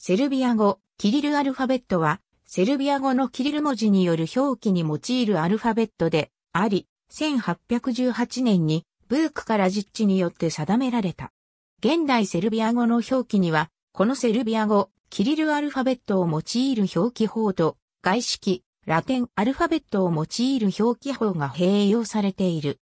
セルビア語、キリルアルファベットは、セルビア語のキリル文字による表記に用いるアルファベットで、あり、1818年に、ブークから実地によって定められた。現代セルビア語の表記には、このセルビア語、キリルアルファベットを用いる表記法と、外式、ラテンアルファベットを用いる表記法が併用されている。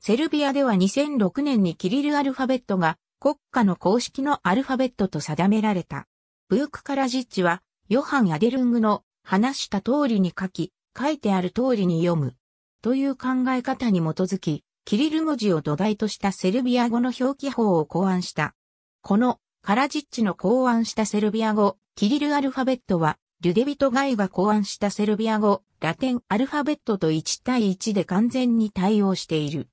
セルビアでは2006年にキリルアルファベットが国家の公式のアルファベットと定められた。ブーク・カラジッチは、ヨハン・アデルングの話した通りに書き、書いてある通りに読む。という考え方に基づき、キリル文字を土台としたセルビア語の表記法を考案した。このカラジッチの考案したセルビア語、キリルアルファベットは、リュデビト・ガイが考案したセルビア語、ラテンアルファベットと1対1で完全に対応している。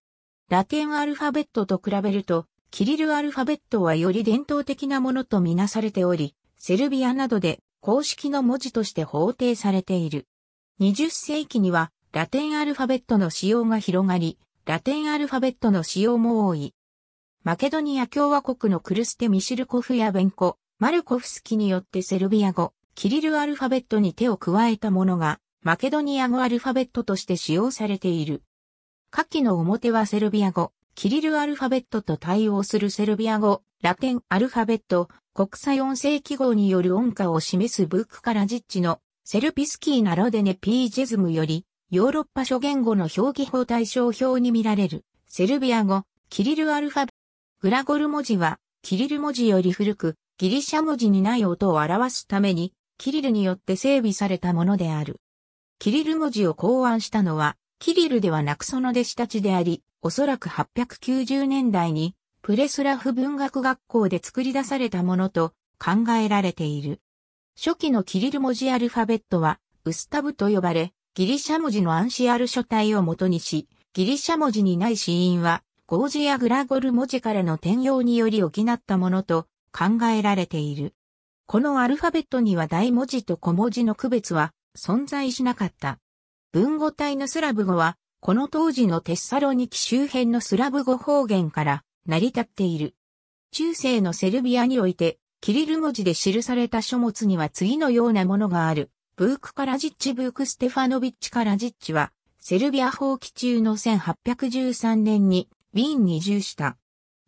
ラテンアルファベットと比べると、キリルアルファベットはより伝統的なものとみなされており、セルビアなどで公式の文字として法定されている。20世紀にはラテンアルファベットの使用が広がり、ラテンアルファベットの使用も多い。マケドニア共和国のクルステ・ミシルコフやベンコ、マルコフスキによってセルビア語、キリルアルファベットに手を加えたものが、マケドニア語アルファベットとして使用されている。下記の表はセルビア語、キリルアルファベットと対応するセルビア語、ラテンアルファベット、国際音声記号による音歌を示すブックから実地のセルピスキーなロデネ・ピージェズムより、ヨーロッパ諸言語の表記法対象表に見られる、セルビア語、キリルアルファベット。グラゴル文字は、キリル文字より古く、ギリシャ文字にない音を表すために、キリルによって整備されたものである。キリル文字を考案したのは、キリルではなくその弟子たちであり、おそらく890年代にプレスラフ文学学校で作り出されたものと考えられている。初期のキリル文字アルファベットはウスタブと呼ばれ、ギリシャ文字の暗シある書体を元にし、ギリシャ文字にない死因はゴージやグラゴル文字からの転用により補ったものと考えられている。このアルファベットには大文字と小文字の区別は存在しなかった。文語体のスラブ語は、この当時のテッサロニキ周辺のスラブ語方言から成り立っている。中世のセルビアにおいて、キリル文字で記された書物には次のようなものがある。ブーク・カラジッチ・ブーク・ステファノビッチ・カラジッチは、セルビア放棄中の1813年にウィーンに移住した。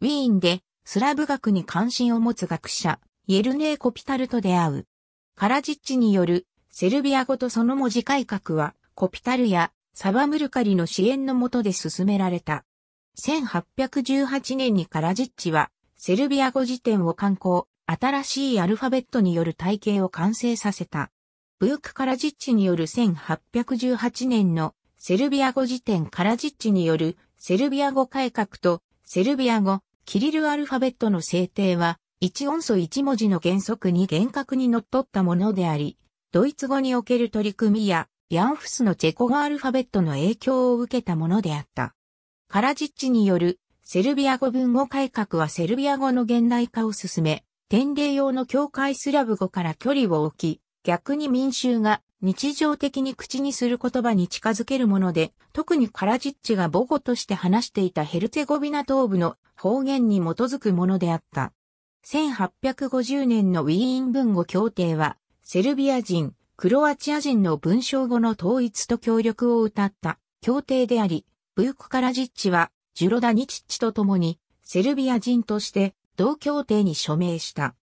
ウィーンでスラブ学に関心を持つ学者、イェルネー・コピタルと出会う。カラジッチによるセルビア語とその文字改革はコピタルやサバムルカリの支援のもとで進められた。1818年にカラジッチは、セルビア語辞典を刊行、新しいアルファベットによる体系を完成させた。ブーク・カラジッチによる1818年のセルビア語辞典カラジッチによるセルビア語改革とセルビア語、キリルアルファベットの制定は、一音素一文字の原則に厳格に則っったものであり、ドイツ語における取り組みやヤンフスのチェコ語アルファベットの影響を受けたものであった。カラジッチによるセルビア語文語改革はセルビア語の現代化を進め、天礼用の境界スラブ語から距離を置き、逆に民衆が日常的に口にする言葉に近づけるもので、特にカラジッチが母語として話していたヘルツェゴビナ東部の方言に基づくものであった。1850年のウィーン文語協定は、セルビア人、クロアチア人の文章語の統一と協力を謳った協定であり、ブーク・カラジッチはジュロダニチッチと共にセルビア人として同協定に署名した。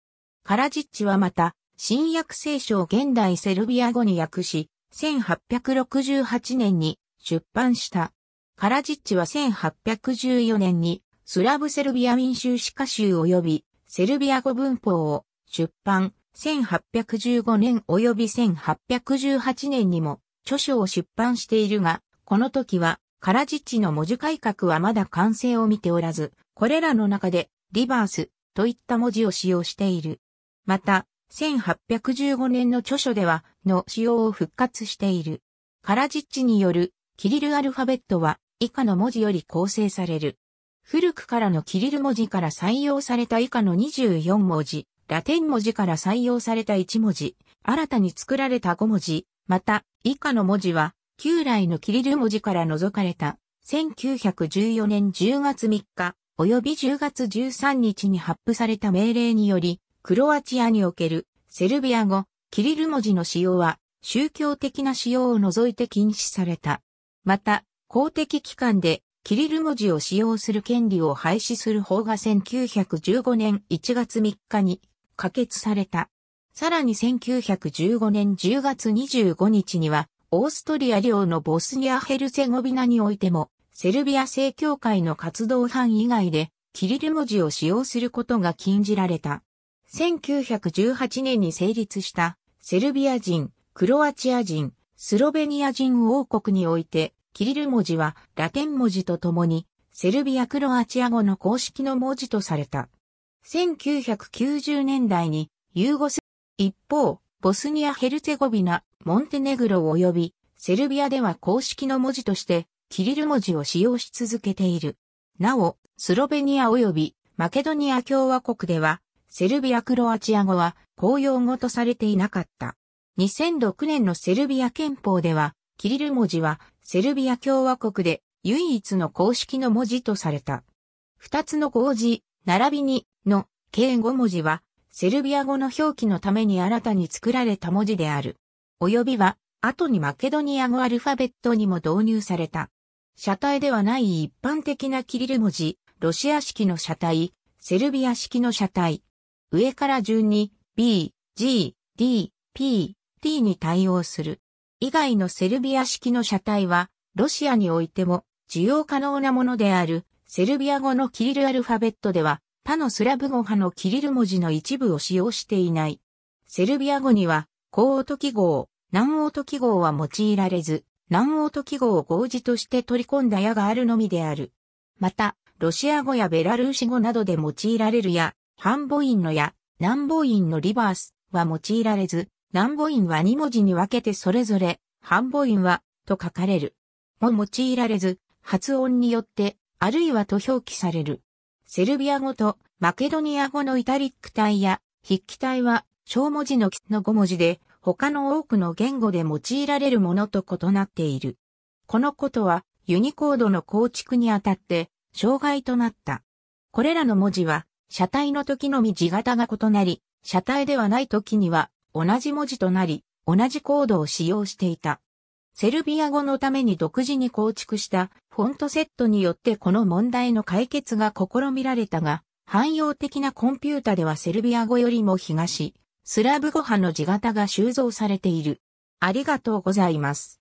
カラジッチはまた、新約聖書を現代セルビア語に訳し、1868年に出版した。カラジッチは1814年にスラブセルビア民衆詩歌集及びセルビア語文法を出版、1815年及び1818年にも著書を出版しているが、この時は、カラジッチの文字改革はまだ完成を見ておらず、これらの中で、リバースといった文字を使用している。また、1815年の著書では、の使用を復活している。カラジッチによる、キリルアルファベットは、以下の文字より構成される。古くからのキリル文字から採用された以下の24文字、ラテン文字から採用された1文字、新たに作られた5文字、また、以下の文字は、旧来のキリル文字から除かれた、1914年10月3日、及び10月13日に発布された命令により、クロアチアにおける、セルビア語、キリル文字の使用は、宗教的な使用を除いて禁止された。また、公的機関で、キリル文字を使用する権利を廃止する法が1915年1月3日に可決された。さらに1915年10月25日には、オーストリア領のボスニア・ヘルツェゴビナにおいても、セルビア正教会の活動範以外で、キリル文字を使用することが禁じられた。1918年に成立したセルビア人、クロアチア人、スロベニア人王国において、キリル文字はラテン文字とともに、セルビア・クロアチア語の公式の文字とされた。1990年代にユーゴス、一方、ボスニア・ヘルツェゴビナ、モンテネグロ及びセルビアでは公式の文字としてキリル文字を使用し続けている。なお、スロベニア及びマケドニア共和国ではセルビア・クロアチア語は公用語とされていなかった。2006年のセルビア憲法では、キリル文字はセルビア共和国で唯一の公式の文字とされた。二つの公字、並びにの計5文字は、セルビア語の表記のために新たに作られた文字である。及びは、後にマケドニア語アルファベットにも導入された。車体ではない一般的なキリル文字、ロシア式の車体、セルビア式の車体。上から順に B、G、D、P、T に対応する。以外のセルビア式の車体は、ロシアにおいても、需要可能なものである、セルビア語のキリルアルファベットでは、他のスラブ語派のキリル文字の一部を使用していない。セルビア語には、高音記号、南音記号は用いられず、南音記号を合字として取り込んだ矢があるのみである。また、ロシア語やベラルーシ語などで用いられる矢、半母音の矢、南母音のリバースは用いられず、南母音は2文字に分けてそれぞれ、半母音は、と書かれる。も用いられず、発音によって、あるいはと表記される。セルビア語とマケドニア語のイタリック体や筆記体は小文字の記の5文字で他の多くの言語で用いられるものと異なっている。このことはユニコードの構築にあたって障害となった。これらの文字は車体の時のみ字型が異なり、車体ではない時には同じ文字となり、同じコードを使用していた。セルビア語のために独自に構築したフォントセットによってこの問題の解決が試みられたが、汎用的なコンピュータではセルビア語よりも東、スラブ語派の字型が収蔵されている。ありがとうございます。